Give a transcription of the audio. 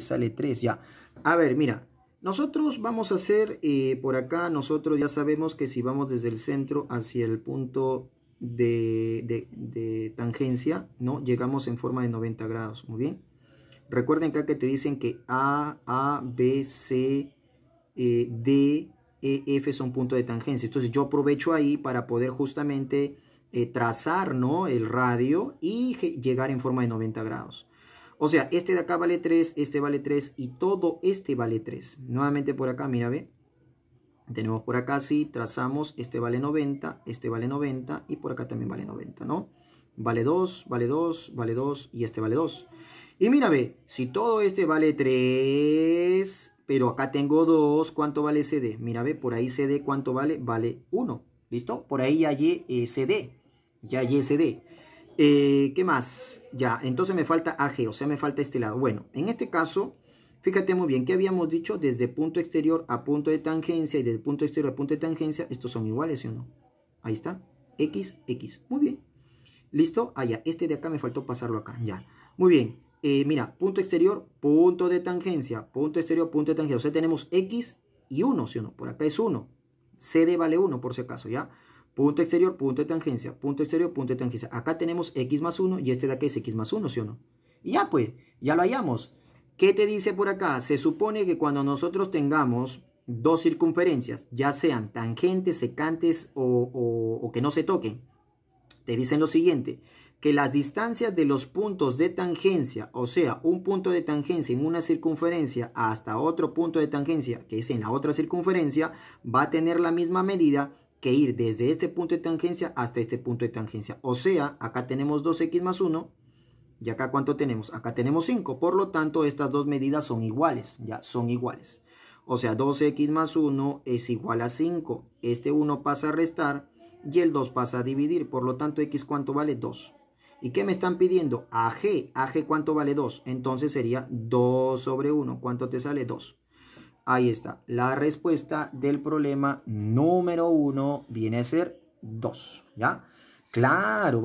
sale 3, ya. A ver, mira, nosotros vamos a hacer eh, por acá, nosotros ya sabemos que si vamos desde el centro hacia el punto de, tangencia, ¿no? Llegamos en forma de 90 grados, muy bien. Recuerden acá que te dicen que A, A, B, C, eh, D, E, F son puntos de tangencia. Entonces yo aprovecho ahí para poder justamente eh, trazar, ¿no? El radio y llegar en forma de 90 grados. O sea, este de acá vale 3, este vale 3 y todo este vale 3. Nuevamente por acá, mira, ve. Tenemos por acá, sí, trazamos, este vale 90, este vale 90 y por acá también vale 90, ¿no? Vale 2, vale 2, vale 2 y este vale 2. Y mira, ve, si todo este vale 3, pero acá tengo 2, ¿cuánto vale CD? Mira, ve, por ahí CD, ¿cuánto vale? Vale 1, ¿listo? Por ahí eh, ya Y CD, ya Y CD. Eh, ¿Qué más? Ya, entonces me falta AG, o sea, me falta este lado. Bueno, en este caso, fíjate muy bien, ¿qué habíamos dicho? Desde punto exterior a punto de tangencia y desde punto exterior a punto de tangencia, estos son iguales, ¿sí o no? Ahí está, X, X. Muy bien. ¿Listo? Ah, ya, este de acá me faltó pasarlo acá, ya. Muy bien, eh, mira, punto exterior, punto de tangencia, punto exterior, punto de tangencia. O sea, tenemos X y 1, ¿sí o no? Por acá es 1. CD vale 1 por si acaso, ¿ya? punto exterior, punto de tangencia, punto exterior, punto de tangencia. Acá tenemos x más 1 y este de aquí es x más 1, ¿sí o no? Y ya pues, ya lo hallamos. ¿Qué te dice por acá? Se supone que cuando nosotros tengamos dos circunferencias, ya sean tangentes, secantes o, o que no se toquen, te dicen lo siguiente, que las distancias de los puntos de tangencia, o sea, un punto de tangencia en una circunferencia hasta otro punto de tangencia, que es en la otra circunferencia, va a tener la misma medida que ir desde este punto de tangencia hasta este punto de tangencia. O sea, acá tenemos 2x más 1 y acá cuánto tenemos. Acá tenemos 5, por lo tanto estas dos medidas son iguales, ya son iguales. O sea, 2x más 1 es igual a 5. Este 1 pasa a restar y el 2 pasa a dividir. Por lo tanto, x cuánto vale 2. ¿Y qué me están pidiendo? A g. cuánto vale 2. Entonces sería 2 sobre 1. ¿Cuánto te sale 2? Ahí está. La respuesta del problema número uno viene a ser 2. ¿Ya? Claro.